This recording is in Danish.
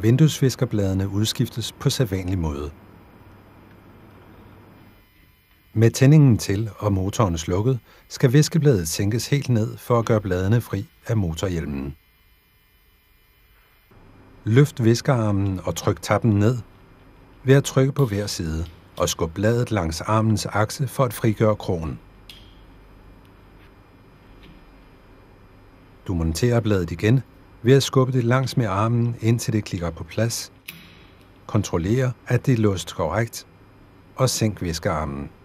Vinduesviskerbladene udskiftes på sædvanlig måde. Med tændingen til og motoren slukket, skal viskebladet sænkes helt ned for at gøre bladene fri af motorhjelmen. Løft viskearmen og tryk tappen ned ved at trykke på hver side og skub bladet langs armens akse for at frigøre krogen. Du monterer bladet igen ved at skubbe det langs med armen, indtil det klikker på plads. Kontroller, at det er låst korrekt, og sænk viskearmen.